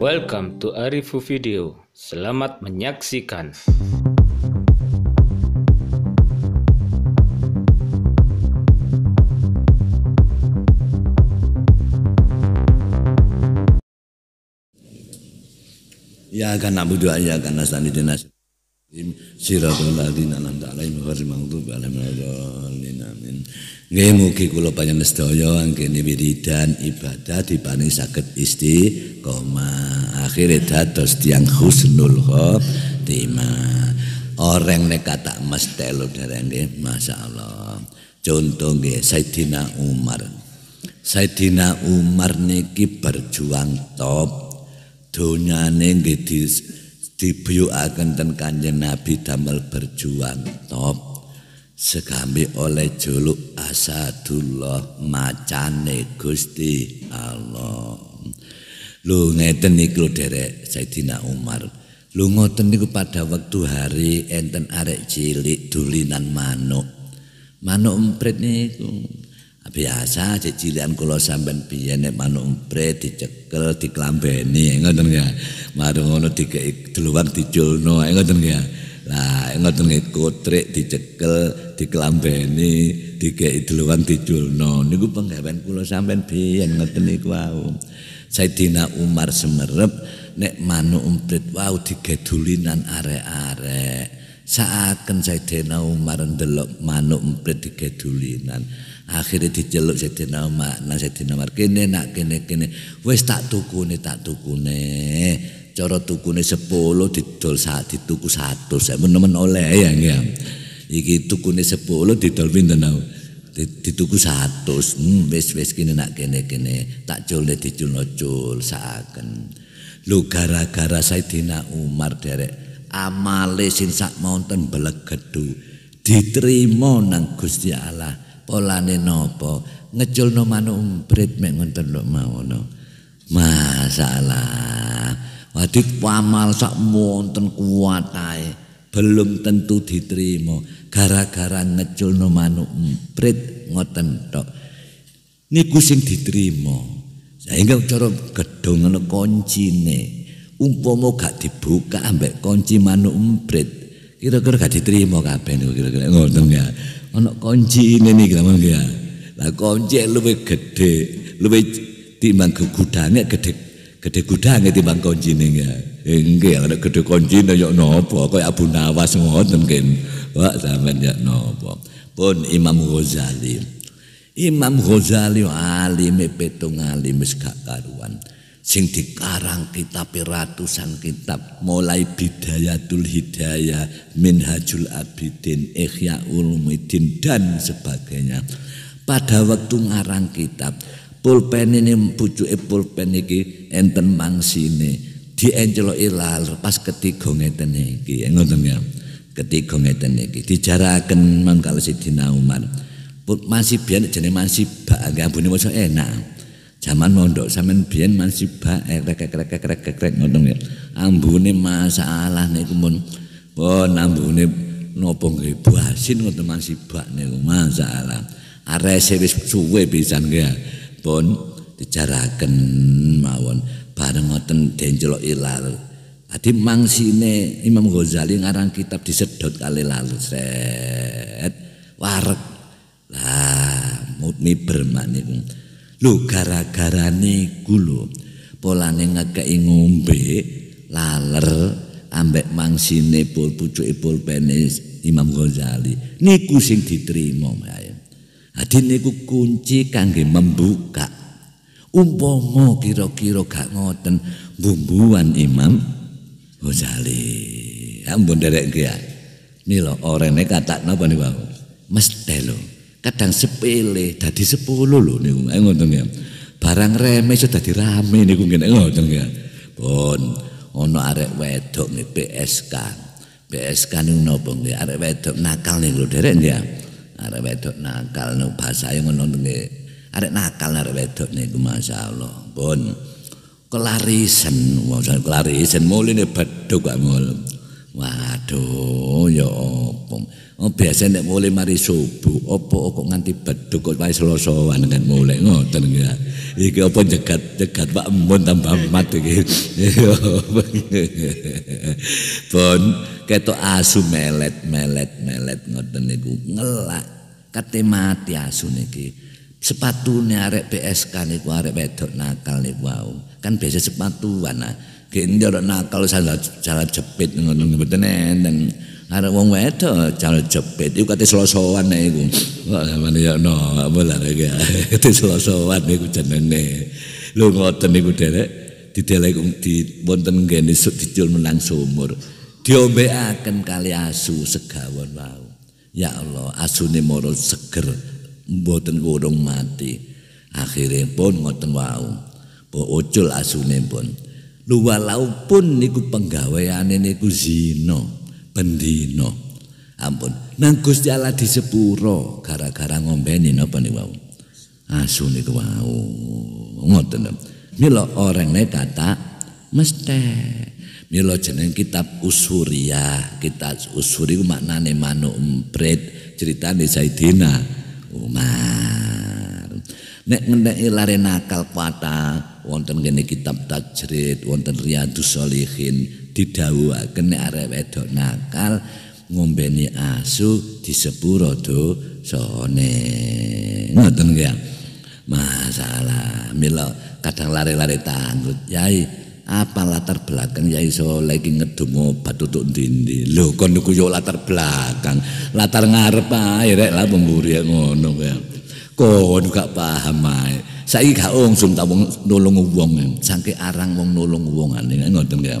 Welcome to Arifu Video. Selamat menyaksikan. Ya kan nabu doa ya kan nasani dinas. Siratul ladina an'amta alaihim ghairil maghdubi alaihim Nggih mugi kula panjenengan sedaya anggene wiridan ibadah diparingi saged koma Akhire dados tiyang husnul khotimah. Orang nek kata emas telu dereng nggih, masyaallah. Contoh nggih Saidina Umar. Saidina Umar niki berjuang top donyane nggih di dibuyukaken ten Kanjeng Nabi damel berjuang top sekambi oleh juluk asadullah macane gusti Allah lu ngeten iku derek Saidina Umar lu ngoten iku pada waktu hari enten arek cilik dulinan manuk manuk emprit niku biasa cecilian kula sampean biyen nek manuk emprit dicekel diklambeni ngoten ya marung ngono dikeki duluan diculno ngoten ya, ya. Nah, ngoten niku trik dicekel, dikelambeni, dikeki deluan diculno. Niku penggawean kula sampean biyen ngoten niku wau. Saidina Umar semerep nek manuk umprit wau digedulinan arek-arek. kan Saidina Umar ndelok manuk umprit digedulinan. Akhire diceluk Saidina Umar, nah Saidina Umar kene nak kene kene. Wis tak tukune, tak tukune. cara tukune 10 didol sak dituku 100 saya menemen oleh ya ya iki tukune 10 didol pinten aku dituku 100 hmm wis wis kene nak kene kene tak jolne diculno cul saken lu gara-gara Saidina Umar derek amale sin sak mountain belegedu diterima nang Gusti Allah polane nopo ngeculno manuk umprit me ngonten lho mawono masalah Hadit pamal sak wonten kuatai belum tentu diterima gara-gara ngecul no manuk mprit ngoten tok niku sing diterima sehingga cara gedung ngene kuncine umpama gak dibuka ambek kunci manuk mprit kira-kira gak diterima kabeh niku kira-kira ngoten ya ana kunci ini niki lha ya lah kunci luwih gedhe luwih timbang gudange gedhe gede gudang ya bang kunci koncine ya. enggak eh, ada gede koncine ya napa kaya Abu Nawas ngoten kin. Wak sampean ya nopo Pun Imam Ghazali. Imam Ghazali alim, petung alim wis gak karuan. Sing dikarang kitab ratusan kitab mulai Bidayatul Hidayah, Minhajul Abidin, Ihya Ulumuddin dan sebagainya. Pada waktu ngarang kitab, pulpen ini e pulpen iki enten mangsine dienceloki lal pas ketiga ngeten iki ngoten ya ketiga ngeten iki dijaraken man kalau Sidina Umar masih biyen jenenge masih bak ambune masuk enak zaman mondok sampean biyen masih bak rek-rek-rek-rek-rek ngoten ya. Ambune masalah niku mun oh ambune nopo nggih buasin ngoten masih bak niku masalah. Arese wis suwe pisan nggih. pun dicaraken mawon bareng ngoten denjelok ilal adi mangsine Imam Ghazali ngarang kitab disedot kali lalu set warek lah mutmi bermani lu gara-gara niku lho polane ngekei ngombe laler ambek mangsine pol pucuke pulpen Imam Ghazali niku sing diterima jadi niku kunci kangge membuka. umpomo kira-kira gak ngoten bumbuan Imam Ghazali. Ya ampun derek ya. orang ini katak apa nih bang Mesti telo Kadang sepele dadi sepuluh lo nih Ayo ngoten ya. Barang remeh sudah dirame rame niku ngene ngoten ya. bon ono arek wedok nih PSK. PSK nih napa ya arek wedok nakal nih lo derek ya. arek wedok nakal nu basae ngono nggih. Arek nakal arek wedok niku masyaallah. Pun kelarisen, kelarisen muline bedhog kok mulih. Waduh, ya opo. Oh, biasa nek mulai mari subuh, opo kok nganti beduk kok wae selosoan kan mulai ngoten ya. Iki opo jegat-jegat Pak Embun tambah mat iki. Bon, ya ketok asu melet-melet-melet ngoten niku ngelak. Kate mati asu niki. Sepatune arek PSK niku arek wedok nakal niku wau. Kan biasa sepatuan nah. Kene orang nakal salah salah jepit ngoten mboten enten. Arek wong wedok jalan jepit iku kate slosowan nek iku. Wah mana ya no, apa lah iki. Ya. Kate nih iku jenenge. Lho ngoten niku derek didelek di wonten ngene dicul menang sumur. akan kali asu segawon wau. Ya Allah, asu nih moro seger Boten kurung mati. Akhire pun ngoten Bo Ucul nih pun lu walaupun niku penggaweane niku zino pendino, ampun nang Gusti Allah disepuro gara-gara ngombeni napa niku wau asu niku wau milo orang orangnya kata mestek milo jeneng kitab Usuria, kitab Usuri ku maknane manuk cerita critane Saidina Umar. Nek ngeneki lare nakal patah, wonten kene kitab tajrid wonten riyadus solihin, didhawuhaken nek arek wedok nakal ngombeni asu disepuro sone ngoten nggih ya? masalah mila kadang lari-lari tanggut yai apa latar belakang yai so lagi ngedonga obat tutuk dindi lo kon latar belakang latar ngarep ae rek lah pemburi ngono ya kon gak paham ae saiki gak ungsum ta wong nolong wong saking arang wong nolong wong ya, ngoten ya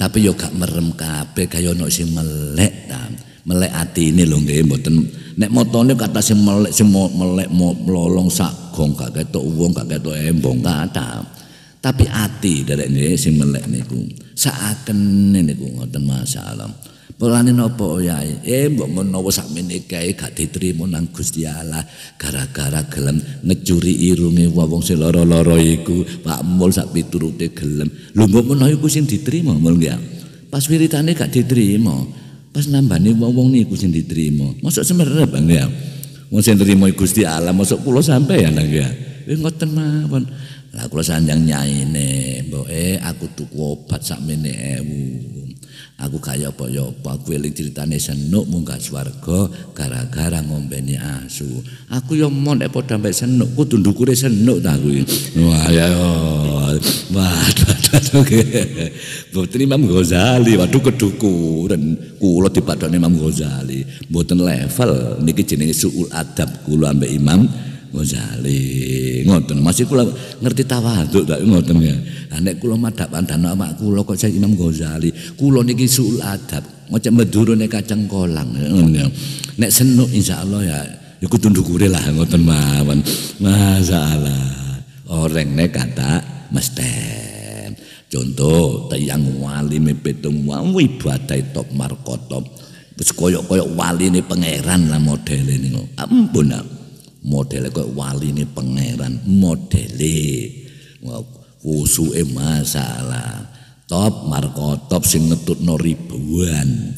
tapi yo gak merem kabeh kaya ono sing melek ta melek atine lho nggih mboten nek motone kata sing melek sing melek melolong sak gong gak ketok wong gak ketok embong kata tapi ati dari ini sing melek niku saken niku ngoten masalah Mulane nopo oh, yae? Eh mbok menawa sakmene kae gak diterima nang Gusti Allah gara-gara gelem ngecuri irunge wong sing lara-lara iku. Pak Mul sak piturute gelem. Lho mbok menawa iku sing diterima Mul ya. Pas wiritane gak diterima. Pas nambane wong-wong niku sing diterima. Mosok semerep Bang ya. Wong sing terima Gusti Allah mosok kula sampeyan nang ya. Wis ngoten mawon. Lah kula sanjang nyaine, mboke eh, aku tuku obat sakmene ewu. Aku kaya apa-apa, ya aku eling ceritane senuk munggah swarga gara-gara ngombeni asu. Aku ya mon nek padha mbek senuk, kudu ndukure senuk ta aku. Wah ya. ya. Wah, boten Imam Ghazali, waduh kedukuren. Kula dipadhane Imam Ghazali, boten level niki jenenge suul adab kula ambek Imam Ghazali ngoten masih kula ngerti tawadhu tak ngoten ya nek kula madhap pandhana awak kula kok saya Imam Ghazali kula niki suul adab macam medurune kacang kolang ya. nek senuk insyaallah ya iku ya tundukure lah ngoten mawon masalah orang nek kata mestem contoh tayang wali pitung wong ibadah top markotop wis koyok-koyok ini pangeran lah model ini. ampun aku modele kok wali ini pangeran modele wusuke masalah top markotop sing ngetutno ribuan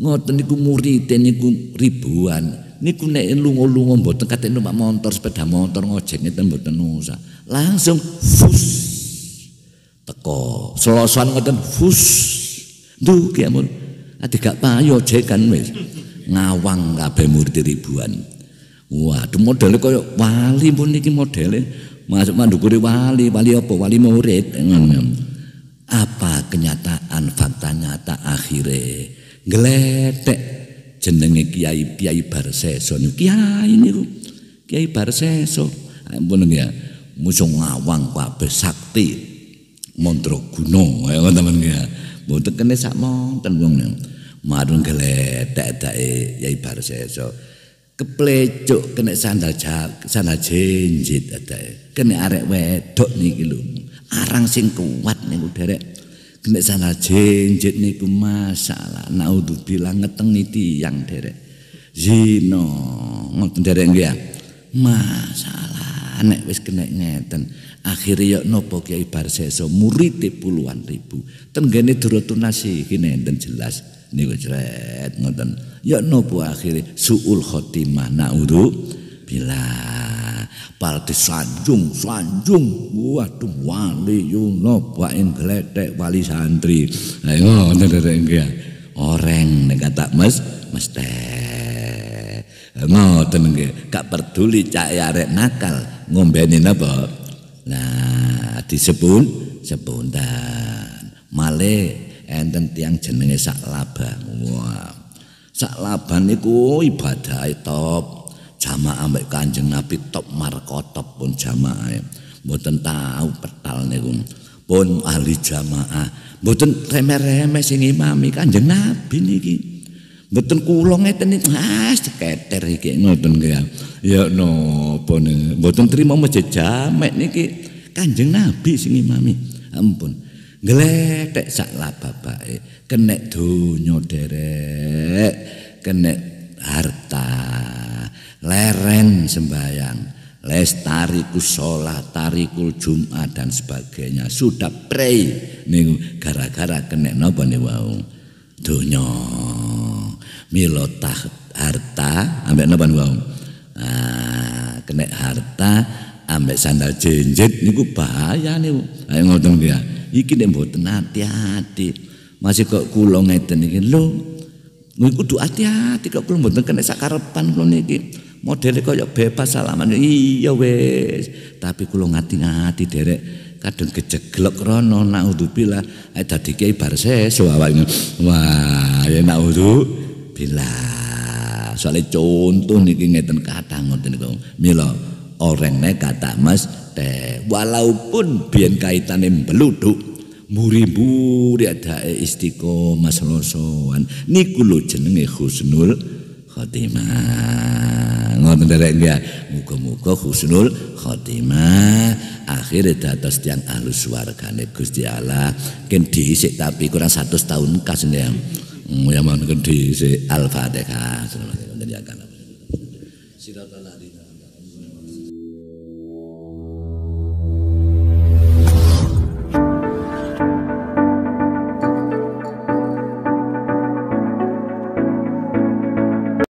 ngoten niku murid niku ribuan niku nek lungo lungo mboten kate numpak motor sepeda motor ngojek ngeten mboten nusa langsung fus teko selosan ngoten fus duh ki amun adik gak payo jekan wis ngawang kabeh murid ribuan Waduh modelnya kaya wali pun ini modelnya masuk mandukuri wali, wali apa? Wali murid. Apa kenyataan fakta nyata akhirnya gledek jenenge Kiai Kiai Barseso niku kiai ini Kiai Barseso ampun ya musuh ngawang pak sakti montro gunung ya teman ya mboten kene sak monten wong ya. marun gledek dake Kiai Barseso keplecuk kene sandal jak sandal jenjit ada kena arek wedok nih gitu arang sing kuat nih derek kena sandal jenjit nih masalah nah udah bilang ngeteng nih tiang derek zino ngoten derek gue masalah nek wis kena ngeten akhir yuk nopo kiai barseso murite puluhan ribu tenggane durutunasi kini enten jelas niku jret ngoten ya nopo akhire suul khotimah naudu bila parti sanjung sanjung waduh wali yuno bain gledek wali santri ayo ngoten derek orang nek kata mes mesti ngoten nggih gak peduli cak e arek nakal ngombeni napa nah disebut sepuntan male enten tiang jenenge sak laban wah sak laban niku ibadah top jamaah ambek kanjeng nabi top markotop pun jamaah mboten tahu petal niku pun ahli jamaah mboten remeh-remeh sing imami kanjeng nabi niki mboten kula ngeten niku ah keter iki ngoten ya ya napa mboten trima masjid jamek niki kanjeng nabi sing imami ya ampun Gletek sak lababake, kenek donya derek, kenek harta. Leren sembayang, lestariku sholat, tarikul Jumat dan sebagainya. Sudah pray ning gara-gara kenek napa ne wau. Donya milo harta ambek napa wau. Ah, kenek harta ambek sandal jenjet niku bahaya nih, Ayo ngoten dia. iki nek mboten ati-ati masih kok kula ngeten iki lho kowe kudu ati-ati kok kula mboten kene sakarepan kula niki modele kaya bebas salaman iya wis tapi kula ngati-ati derek kadang kejeglek rono nak udzubillah ae dadi kiai bar seso awake wah ya nak udzubillah soalnya contoh niki ngeten kadang ngoten kok mila orangnya kata mas teh walaupun biar yang beluduk muri-muri ada istiqomah selosoan niku lo jenenge husnul khotimah ngono derek ya muga-muga husnul khotimah akhir dados tiyang alus swargane Gusti Allah kan diisik tapi kurang 100 tahun kas ya hmm, yang mau ken diisik al-fatihah